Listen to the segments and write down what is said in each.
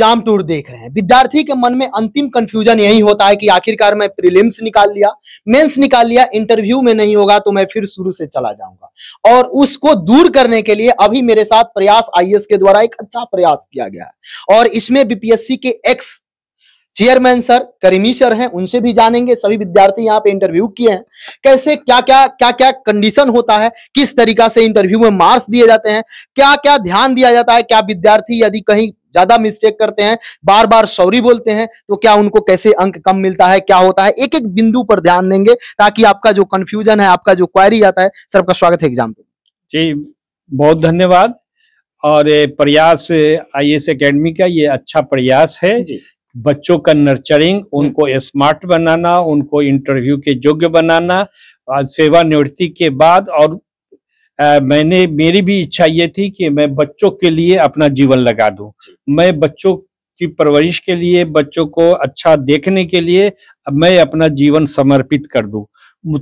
Exam tour देख रहे हैं विद्यार्थी के मन में अंतिम कंफ्यूजन यही होता है कि आखिरकार मैं प्रीलिम्स निकाल लिया मेंस निकाल लिया इंटरव्यू में नहीं होगा तो मैं फिर शुरू से चला जाऊंगा और उसको दूर करने के लिए अभी मेरे साथ प्रयास आईएएस के द्वारा एक अच्छा प्रयास किया गया है और इसमें बीपीएससी के ex chairman sir Karimi sir हैं उनसे भी जानेंगे सभी विद्यार्थी यहाँ पे इंटरव्यू किए हैं कैसे क्या क्या क्या क्या कंडीशन होता है किस तरीका से इंटरव्यू में मार्क्स दिए जाते हैं क्या क्या ध्यान दिया जाता है क्या विद्यार्थी यदि कहीं ज्यादा मिस्टेक करते हैं बार बार सॉरी बोलते हैं तो क्या उनको कैसे अंक कम मिलता है क्या होता है एक एक बिंदु पर ध्यान देंगे ताकि आपका जो कंफ्यूजन है आपका जो क्वायरी आता है सर आपका स्वागत है एग्जाम पे जी बहुत धन्यवाद और ये प्रयास आई एस अकेडमी का ये अच्छा प्रयास है बच्चों का नर्चरिंग उनको स्मार्ट बनाना उनको इंटरव्यू के योग्य बनाना सेवा सेवानिवृत्ति के बाद और आ, मैंने मेरी भी इच्छा ये थी कि मैं बच्चों के लिए अपना जीवन लगा दूं मैं बच्चों की परवरिश के लिए बच्चों को अच्छा देखने के लिए मैं अपना जीवन समर्पित कर दूं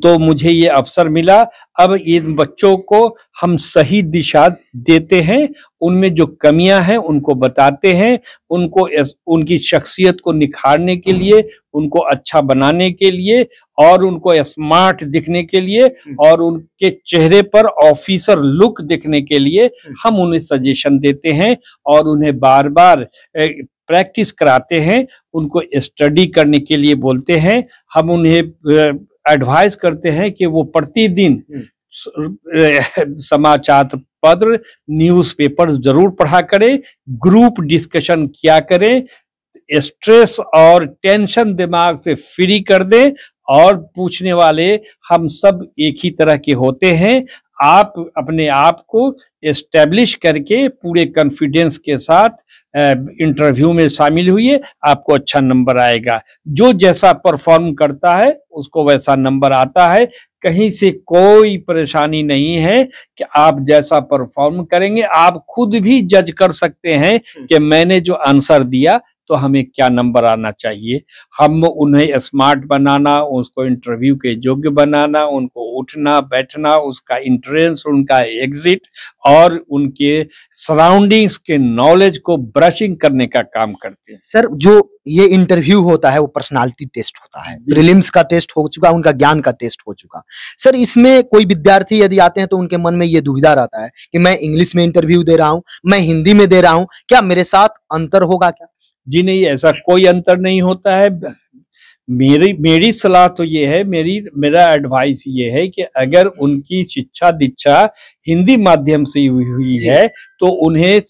तो मुझे ये अवसर मिला अब इन बच्चों को हम सही दिशा देते हैं उनमें जो कमियां हैं उनको बताते हैं उनको उनकी शख्सियत को निखारने के लिए उनको अच्छा बनाने के लिए और उनको स्मार्ट दिखने के लिए हम्म। और उनके चेहरे पर ऑफिसर लुक दिखने के लिए हम्म। हम उन्हें सजेशन देते हैं और उन्हें बार बार प्रैक्टिस कराते हैं उनको स्टडी करने के लिए बोलते हैं हम उन्हें एडवाइस करते हैं कि वो प्रतिदिन हम्म। समाचार पत्र न्यूज़पेपर जरूर पढ़ा करें ग्रुप डिस्कशन किया करें स्ट्रेस और टेंशन दिमाग से फ्री कर दें और पूछने वाले हम सब एक ही तरह के होते हैं आप अपने आप को एस्टेब्लिश करके पूरे कॉन्फिडेंस के साथ इंटरव्यू में शामिल हुई आपको अच्छा नंबर आएगा जो जैसा परफॉर्म करता है उसको वैसा नंबर आता है कहीं से कोई परेशानी नहीं है कि आप जैसा परफॉर्म करेंगे आप खुद भी जज कर सकते हैं हम्म। कि मैंने जो आंसर दिया तो हमें क्या नंबर आना चाहिए हम उन्हें स्मार्ट बनाना उसको इंटरव्यू के योग्य बनाना उनको उठना बैठना उसका इंट्रेंस उनका एग्जिट और उनके सराउंडिंग्स के नॉलेज को ब्रशिंग करने का काम करते हैं सर जो ये इंटरव्यू होता है वो पर्सनालिटी टेस्ट होता है प्रीलिम्स का टेस्ट हो चुका उनका ज्ञान का टेस्ट हो चुका सर इसमें कोई विद्यार्थी यदि आते हैं तो उनके मन में ये दुविधा रहता है कि मैं इंग्लिश में इंटरव्यू दे रहा हूँ मैं हिंदी में दे रहा हूँ क्या मेरे साथ अंतर होगा क्या जी नहीं ऐसा कोई अंतर नहीं होता है मेरी मेरी सलाह तो ये है मेरी मेरा एडवाइस ये है कि अगर उनकी शिक्षा दीक्षा हिंदी माध्यम से हुई हुई है तो उन्हें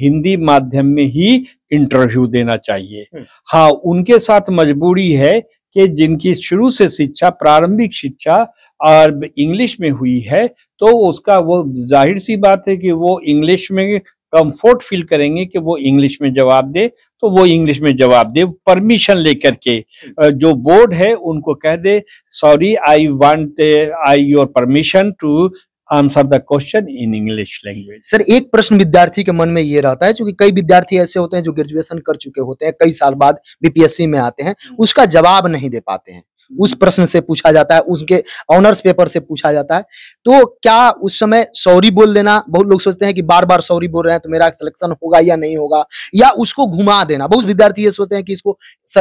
हिंदी माध्यम में ही इंटरव्यू देना चाहिए हम्म। हाँ उनके साथ मजबूरी है कि जिनकी शुरू से शिक्षा प्रारंभिक शिक्षा और इंग्लिश में हुई है तो उसका वो जाहिर सी बात है कि वो इंग्लिश में कंफर्ट फील करेंगे कि वो इंग्लिश में जवाब दे तो वो इंग्लिश में जवाब दे परमिशन लेकर के जो बोर्ड है उनको कह दे sorry I want I your permission to answer the question in English language sir एक प्रश्न विद्यार्थी के मन में ये रहता है क्योंकि कई विद्यार्थी ऐसे होते हैं जो ग्रेजुएशन कर चुके होते हैं कई साल बाद बीपीएससी में आते हैं हम्म। उसका जवाब नहीं दे पाते हैं उस प्रश्न से पूछा जाता है उनके ऑनर्स पेपर से पूछा जाता है तो क्या उस समय सॉरी बोल देना बहुत लोग सोचते हैं कि बार बार सॉरी बोल रहे हैं तो मेरा सिलेक्शन होगा या नहीं होगा या उसको घुमा देना बहुत विद्यार्थी ये सोचते हैं कि इसको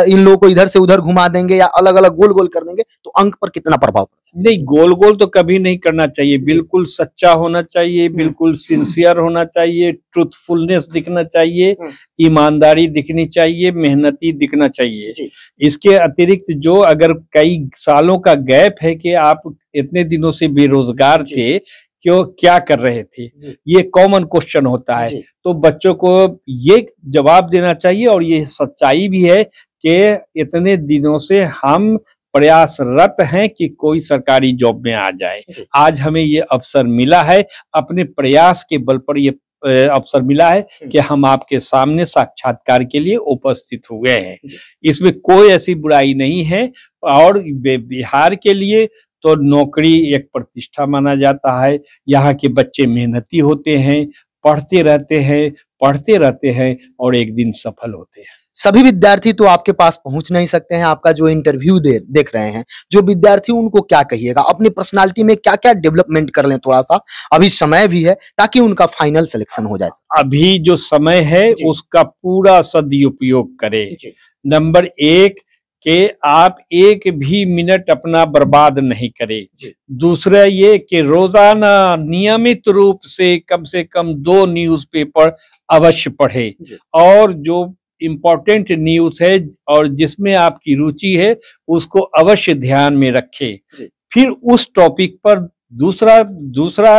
इन लोगों को इधर से उधर घुमा देंगे या अलग अलग गोल गोल कर देंगे तो अंक पर कितना प्रभाव नहीं गोल गोल तो कभी नहीं करना चाहिए बिल्कुल सच्चा होना चाहिए हम्म। बिल्कुल सिंसियर होना चाहिए ट्रुथफुलनेस दिखना चाहिए हम्म। ईमानदारी दिखनी चाहिए मेहनती दिखना चाहिए इसके अतिरिक्त जो अगर कई सालों का गैप है कि आप इतने दिनों से बेरोजगार थे क्यों क्या कर रहे थे ये कॉमन क्वेश्चन होता है तो बच्चों को ये जवाब देना चाहिए और ये सच्चाई भी है कि इतने दिनों से हम प्रयासरत हैं कि कोई सरकारी जॉब में आ जाए आज हमें ये अवसर मिला है अपने प्रयास के बल पर ये अवसर मिला है हम्म। कि हम आपके सामने साक्षात्कार के लिए उपस्थित हुए हैं इसमें कोई ऐसी बुराई नहीं है और बिहार के लिए तो नौकरी एक प्रतिष्ठा माना जाता है यहाँ के बच्चे मेहनती होते हैं पढ़ते रहते हैं पढ़ते रहते हैं और एक दिन सफल होते हैं सभी विद्यार्थी तो आपके पास पहुंच नहीं सकते हैं आपका जो इंटरव्यू दे देख रहे हैं जो विद्यार्थी उनको क्या कहिएगा अपनी पर्सनालिटी में क्या क्या डेवलपमेंट कर लें थोड़ा सा अभी समय भी है ताकि उनका फाइनल सिलेक्शन हो जाए अभी जो समय है उसका पूरा सदुपयोग करें नंबर एक के आप एक भी मिनट अपना बर्बाद नहीं करें दूसरा ये कि रोजाना नियमित रूप से कम से कम दो न्यूज़पेपर अवश्य पढ़े और जो इम्पोर्टेंट न्यूज है और जिसमें आपकी रुचि है उसको अवश्य ध्यान में रखें फिर उस टॉपिक पर दूसरा दूसरा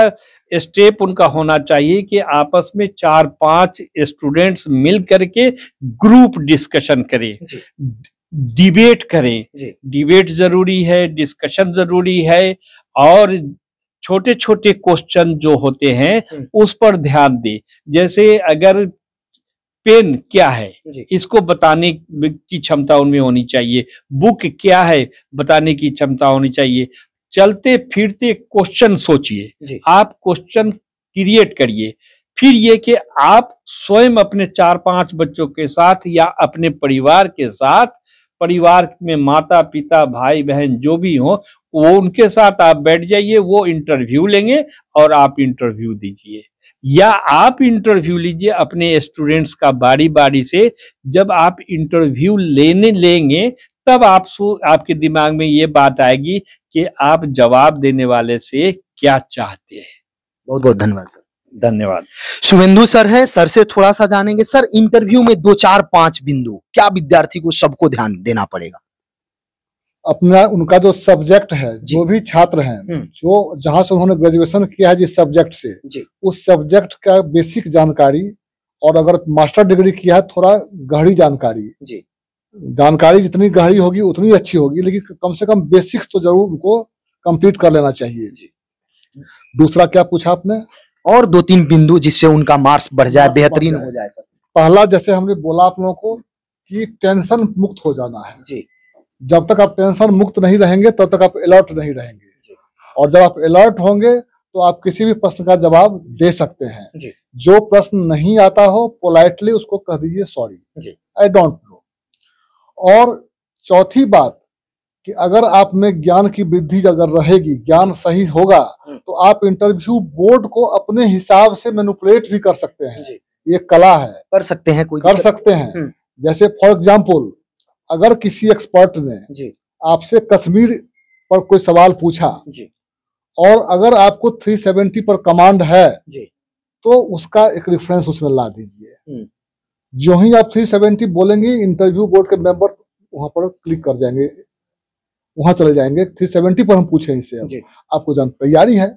स्टेप उनका होना चाहिए कि आपस में चार पांच स्टूडेंट्स मिल करके ग्रुप डिस्कशन करें डिबेट करें डिबेट जरूरी है डिस्कशन जरूरी है और छोटे छोटे क्वेश्चन जो होते हैं हम्म। उस पर ध्यान दें जैसे अगर पेन क्या है इसको बताने की क्षमता उनमें होनी चाहिए बुक क्या है बताने की क्षमता होनी चाहिए चलते फिरते क्वेश्चन सोचिए आप क्वेश्चन क्रिएट करिए फिर ये कि आप स्वयं अपने चार पांच बच्चों के साथ या अपने परिवार के साथ परिवार में माता पिता भाई बहन जो भी हो वो उनके साथ आप बैठ जाइए वो इंटरव्यू लेंगे और आप इंटरव्यू दीजिए या आप इंटरव्यू लीजिए अपने स्टूडेंट्स का बारी बारी से जब आप इंटरव्यू लेने लेंगे तब आप आपके दिमाग में ये बात आएगी कि आप जवाब देने वाले से क्या चाहते हैं बहुत बहुत धन्यवाद सर धन्यवाद शुभेंदु सर है सर से थोड़ा सा जानेंगे सर इंटरव्यू में दो चार पांच बिंदु क्या विद्यार्थी को सबको ध्यान देना पड़ेगा अपना उनका जो सब्जेक्ट है जो भी छात्र हैं हम्म। जो जहां से उन्होंने ग्रेजुएशन किया है जिस सब्जेक्ट से उस सब्जेक्ट का बेसिक जानकारी और अगर मास्टर डिग्री किया है थोड़ा गहरी जानकारी जी जानकारी जितनी गहरी होगी उतनी अच्छी होगी लेकिन कम से कम बेसिक्स तो जरूर उनको कंप्लीट कर लेना चाहिए जी दूसरा क्या पूछा आपने और दो तीन बिंदु जिससे उनका मार्क्स बढ़ जाए बेहतरीन हो जाए सर पहला जैसे हमने बोला आप लोगों को कि टेंशन मुक्त हो जाना है जी जब तक आप टेंशन मुक्त नहीं रहेंगे तब तो तक आप अलर्ट नहीं रहेंगे और जब आप अलर्ट होंगे तो आप किसी भी प्रश्न का जवाब दे सकते हैं जो प्रश्न नहीं आता हो पोलाइटली उसको कह दीजिए सॉरी आई डोंट नो और चौथी बात कि अगर आप में ज्ञान की वृद्धि अगर रहेगी ज्ञान सही होगा हम्म। तो आप इंटरव्यू बोर्ड को अपने हिसाब से मेनुपुलेट भी कर सकते हैं ये कला है कर सकते हैं कोई कर सकते हैं हम्म। जैसे फॉर एग्जाम्पल अगर किसी एक्सपर्ट ने आपसे कश्मीर पर कोई सवाल पूछा और अगर आपको 370 पर कमांड है तो उसका एक रेफरेंस उसमें ला दीजिए हम्म। जो ही आप 370 बोलेंगे इंटरव्यू बोर्ड के मेंबर वहां पर क्लिक कर जाएंगे वहां चले जाएंगे 370 पर हम पूछे इसे आपको जान तैयारी है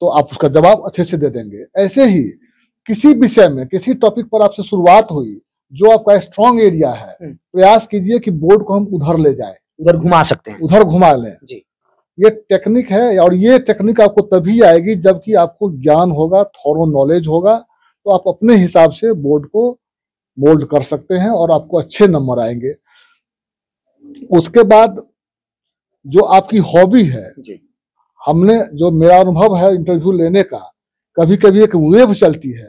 तो आप उसका जवाब अच्छे से दे देंगे ऐसे ही किसी विषय में किसी टॉपिक पर आपसे शुरुआत हुई जो आपका स्ट्रॉन्ग एरिया है हम्म। प्रयास कीजिए कि बोर्ड को हम उधर ले जाए उधर घुमा सकते हैं उधर घुमा लें जी ये टेक्निक है और ये टेक्निक आपको तभी आएगी जबकि आपको ज्ञान होगा थोड़ो नॉलेज होगा तो आप अपने हिसाब से बोर्ड को मोल्ड कर सकते हैं और आपको अच्छे नंबर आएंगे उसके बाद जो आपकी हॉबी है जी। हमने जो मेरा अनुभव है इंटरव्यू लेने का कभी कभी एक वेव चलती है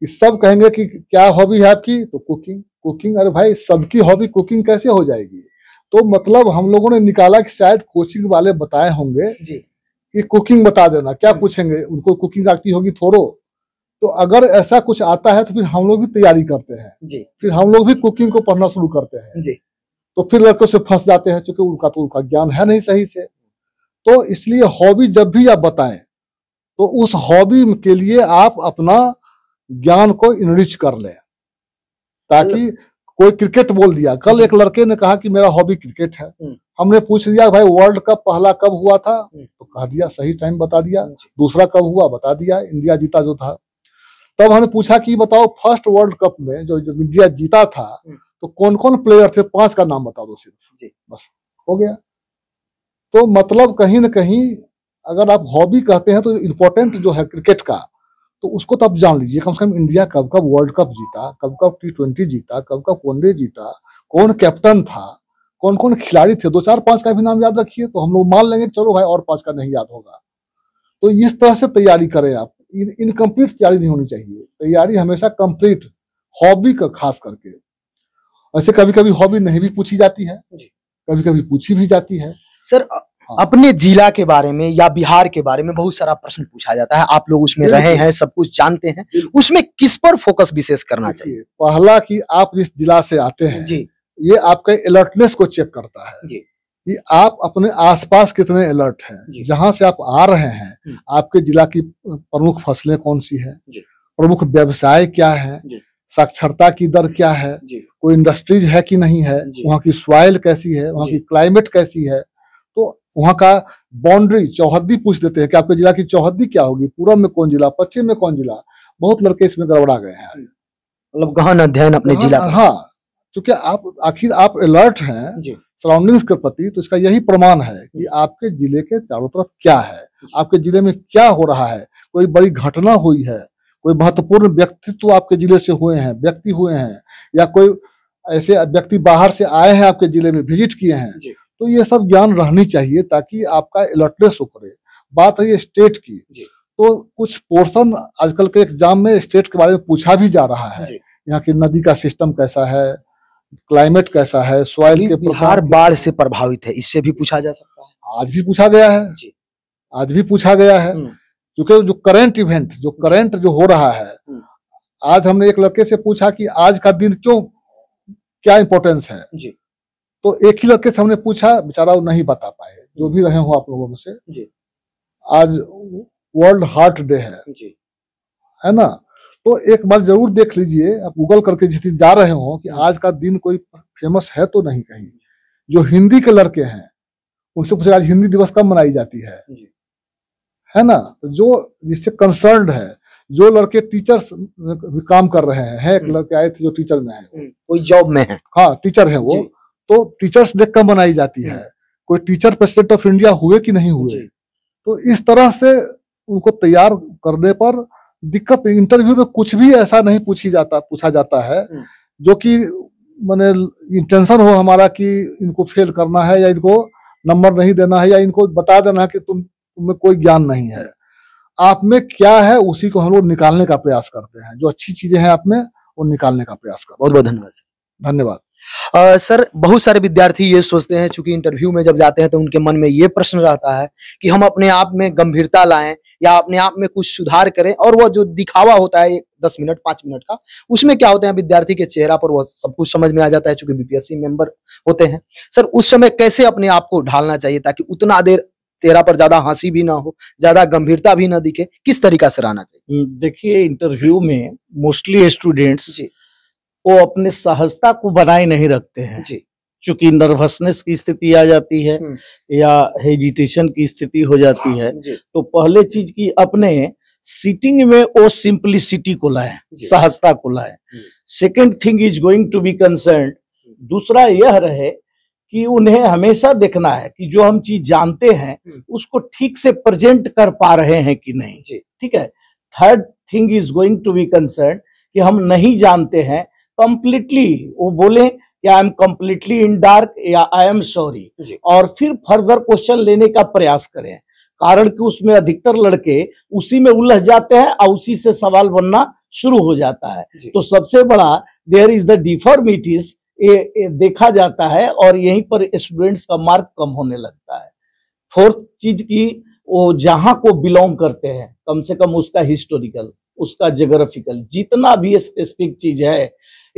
कि सब कहेंगे कि क्या हॉबी है आपकी तो कुकिंग कुकिंग अरे भाई सबकी हॉबी कुकिंग कैसे हो जाएगी तो मतलब हम लोगों ने निकाला कि शायद कोचिंग वाले बताए होंगे जी कि कुकिंग बता देना क्या हम्म। पूछेंगे उनको कुकिंग आती होगी थोड़ो तो अगर ऐसा कुछ आता है तो फिर हम लोग भी तैयारी करते हैं जी फिर हम लोग भी कुकिंग को पढ़ना शुरू करते हैं जी तो फिर लड़कों से फंस जाते हैं चूंकि उनका तो उनका ज्ञान है नहीं सही से तो इसलिए हॉबी जब भी आप बताएं तो उस हॉबी के लिए आप अपना ज्ञान को इनरिच कर ले ताकि कोई क्रिकेट बोल दिया कल एक लड़के ने कहा कि मेरा हॉबी क्रिकेट है हम्म। हमने पूछ दिया भाई वर्ल्ड कप पहला कब हुआ था हम्म। तो कह दिया सही टाइम बता दिया दूसरा कब हुआ बता दिया इंडिया जीता जो था तब हमने पूछा कि बताओ फर्स्ट वर्ल्ड कप में जो जब इंडिया जीता था हम्म। तो कौन कौन प्लेयर थे पांच का नाम बता दो सिर्फ बस हो गया तो मतलब कहीं ना कहीं अगर आप हॉबी कहते हैं तो इम्पोर्टेंट जो है क्रिकेट का तो उसको तो आप जान लीजिए कम से कम इंडिया कब कब वर्ल्ड कप जीता कब कब टी ट्वेंटी जीता कब कब वनडे जीता कौन कैप्टन था कौन कौन खिलाड़ी थे दो चार पांच का भी नाम याद रखिए तो हम लोग मान लेंगे चलो भाई और पांच का नहीं याद होगा तो इस तरह से तैयारी करें आप इनकम्प्लीट तैयारी नहीं होनी चाहिए तैयारी हमेशा कंप्लीट हॉबी का खास करके ऐसे कभी कभी हॉबी नहीं भी पूछी जाती है कभी कभी पूछी भी जाती है सर हाँ। अपने जिला के बारे में या बिहार के बारे में बहुत सारा प्रश्न पूछा जाता है आप लोग उसमें रहे हैं सब कुछ जानते हैं उसमें किस पर फोकस विशेष करना चाहिए पहला कि आप जिस जिला से आते हैं जी ये आपके अलर्टनेस को चेक करता है कि आप अपने आसपास कितने अलर्ट हैं जहां से आप आ रहे हैं आपके जिला की प्रमुख फसलें कौन सी है प्रमुख व्यवसाय क्या है साक्षरता की दर क्या है कोई इंडस्ट्रीज है कि नहीं है वहाँ की सॉइल कैसी है वहाँ की क्लाइमेट कैसी है वहाँ का बाउंड्री चौहद्दी पूछ देते हैं कि आपके जिला की चौहद्दी क्या होगी पूर्व में कौन जिला पश्चिम में कौन जिला बहुत लड़के इसमें गड़बड़ा गए हैं मतलब गहन अध्ययन अपने हाँ, जिला हाँ, हाँ। तो क्योंकि आप आखिर आप अलर्ट हैं सराउंडिंग्स के प्रति तो इसका यही प्रमाण है कि आपके जिले के चारों तरफ क्या है आपके जिले में क्या हो रहा है कोई बड़ी घटना हुई है कोई महत्वपूर्ण व्यक्तित्व आपके जिले से हुए हैं व्यक्ति हुए हैं या कोई ऐसे व्यक्ति बाहर से आए हैं आपके जिले में विजिट किए हैं तो ये सब ज्ञान रहनी चाहिए ताकि आपका अलर्टनेस उकरे बात है ये स्टेट की तो कुछ पोर्शन आजकल के एग्जाम में स्टेट के बारे में पूछा भी जा रहा है यहाँ की नदी का सिस्टम कैसा है क्लाइमेट कैसा है सॉइल के प्रकार बाढ़ से प्रभावित है इससे भी पूछा जा सकता है आज भी पूछा गया है आज भी पूछा गया है हम्म। क्योंकि जो करेंट इवेंट जो करेंट जो हो रहा है हम्म। आज हमने एक लड़के से पूछा कि आज का दिन क्यों क्या इम्पोर्टेंस है जी। तो एक ही लड़के से हमने पूछा बेचारा वो नहीं बता पाए जो भी रहे हो आप लोगों में से जी आज वर्ल्ड हार्ट डे है जी है ना तो एक बार जरूर देख लीजिए आप गूगल करके जिस जा रहे हो कि आज का दिन कोई फेमस है तो नहीं कहीं जो हिंदी के लड़के हैं उनसे पूछे आज हिंदी दिवस कब मनाई जाती है है ना तो जो जिससे कंसर्न है जो लड़के टीचर्स काम कर रहे हैं है एक हम्म। लड़के आए थे जो टीचर में है हम्म, कोई जॉब में है हाँ टीचर है वो तो टीचर्स डे कब मनाई जाती है कोई टीचर प्रेसिडेंट ऑफ इंडिया हुए कि नहीं हुए तो इस तरह से उनको तैयार करने पर दिक्कत इंटरव्यू में कुछ भी ऐसा नहीं पूछी जाता पूछा जाता है हम्म। जो कि मैंने इंटेंशन हो हमारा कि इनको फेल करना है या इनको नंबर नहीं देना है या इनको बता देना है कि तुम तुम्हें कोई ज्ञान नहीं है आप में क्या है उसी को हम लोग निकालने का प्रयास करते हैं जो अच्छी चीजें हैं आप में वो निकालने का प्रयास कर बहुत बहुत धन्यवाद धन्यवाद आ, सर बहुत सारे विद्यार्थी ये सोचते हैं चूंकि इंटरव्यू में जब जाते हैं तो उनके मन में ये प्रश्न रहता है कि हम अपने आप में गंभीरता लाएं या अपने आप में कुछ सुधार करें और वह जो दिखावा होता है दस मिनट पांच मिनट का उसमें क्या होता है विद्यार्थी के चेहरा पर वह सब कुछ समझ में आ जाता है चूंकि बीपीएससी मेंबर होते हैं सर उस समय कैसे अपने आप को ढालना चाहिए ताकि उतना देर चेहरा पर ज्यादा हंसी भी ना हो ज्यादा गंभीरता भी ना दिखे किस तरीका से रहना चाहिए देखिए इंटरव्यू में मोस्टली स्टूडेंट्स वो अपने सहजता को बनाए नहीं रखते हैं चूंकि नर्वसनेस की स्थिति आ जाती है हम्म। या हेजिटेशन की स्थिति हो जाती है तो पहले चीज की अपने सीटिंग में वो सिंप्लिसिटी को लाए सहजता को लाए second thing is going to be concern दूसरा यह रहे कि उन्हें हमेशा देखना है कि जो हम चीज जानते हैं हम्म। उसको ठीक से प्रेजेंट कर पा रहे हैं कि नहीं ठीक है third thing is going to be concern कि हम नहीं जानते हैं कंप्लीटली वो बोले कि I am completely in dark या आई एम सॉरी और फिर फर्दर क्वेश्चन लेने का प्रयास करें कारण कि उसमें अधिकतर लड़के उसी में उलझ जाते हैं और उसी से सवाल बनना शुरू हो जाता है तो सबसे बड़ा देयर इज द डिफॉर्मिटीज ये देखा जाता है और यहीं पर स्टूडेंट्स का मार्क कम होने लगता है फोर्थ चीज की वो जहां को बिलोंग करते हैं कम से कम उसका हिस्टोरिकल उसका जोग्राफिकल जितना भी स्पेसिफिक चीज है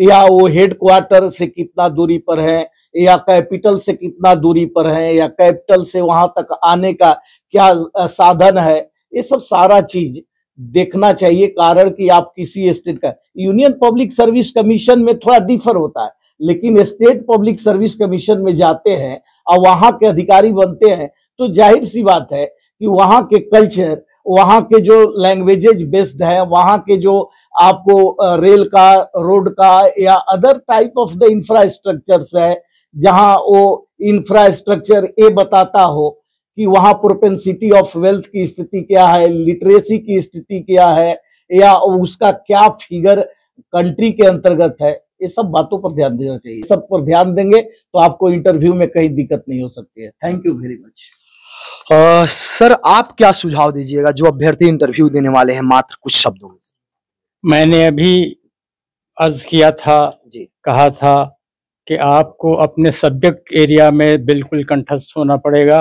या वो हेडक्वार्टर से कितना दूरी पर है या कैपिटल से कितना दूरी पर है या कैपिटल से वहां तक आने का क्या साधन है ये सब सारा चीज देखना चाहिए कारण कि आप किसी स्टेट का यूनियन पब्लिक सर्विस कमीशन में थोड़ा डिफर होता है लेकिन स्टेट पब्लिक सर्विस कमीशन में जाते हैं और वहां के अधिकारी बनते हैं तो जाहिर सी बात है कि वहां के कल्चर वहाँ के जो लैंग्वेजेज बेस्ड है वहाँ के जो आपको रेल का रोड का या other type of the infrastructure है जहां वो इंफ्रास्ट्रक्चर ये बताता हो कि वहां प्रोपेंसिटी ऑफ वेल्थ की स्थिति क्या है लिटरेसी की स्थिति क्या है या उसका क्या फिगर कंट्री के अंतर्गत है ये सब बातों पर ध्यान देना चाहिए सब पर ध्यान देंगे तो आपको इंटरव्यू में कहीं दिक्कत नहीं हो सकती है thank you very much sir आप क्या सुझाव दीजिएगा जो अभ्यर्थी इंटरव्यू देने वाले हैं मात्र कुछ शब्दों में मैंने अभी अर्ज किया था जी कहा था कि आपको अपने सब्जेक्ट एरिया में बिल्कुल कंठस्थ होना पड़ेगा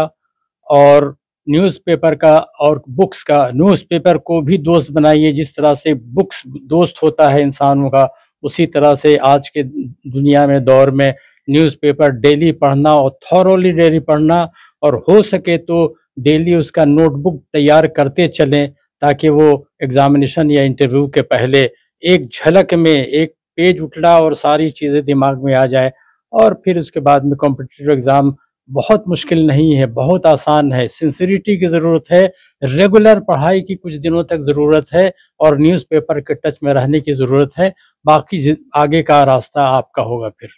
और न्यूज़पेपर का और बुक्स का न्यूज़पेपर को भी दोस्त बनाइए जिस तरह से बुक्स दोस्त होता है इंसानों का उसी तरह से आज के दुनिया में दौर में न्यूज़पेपर डेली पढ़ना और थॉरली डेली पढ़ना और हो सके तो डेली उसका नोटबुक तैयार करते चलें ताकि वो एग्जामिनेशन या इंटरव्यू के पहले एक झलक में एक पेज उठला और सारी चीज़ें दिमाग में आ जाए और फिर उसके बाद में कॉम्पिटिटिव एग्ज़ाम बहुत मुश्किल नहीं है बहुत आसान है सिंसरिटी की ज़रूरत है रेगुलर पढ़ाई की कुछ दिनों तक ज़रूरत है और न्यूज़पेपर के टच में रहने की ज़रूरत है बाकी आगे का रास्ता आपका होगा फिर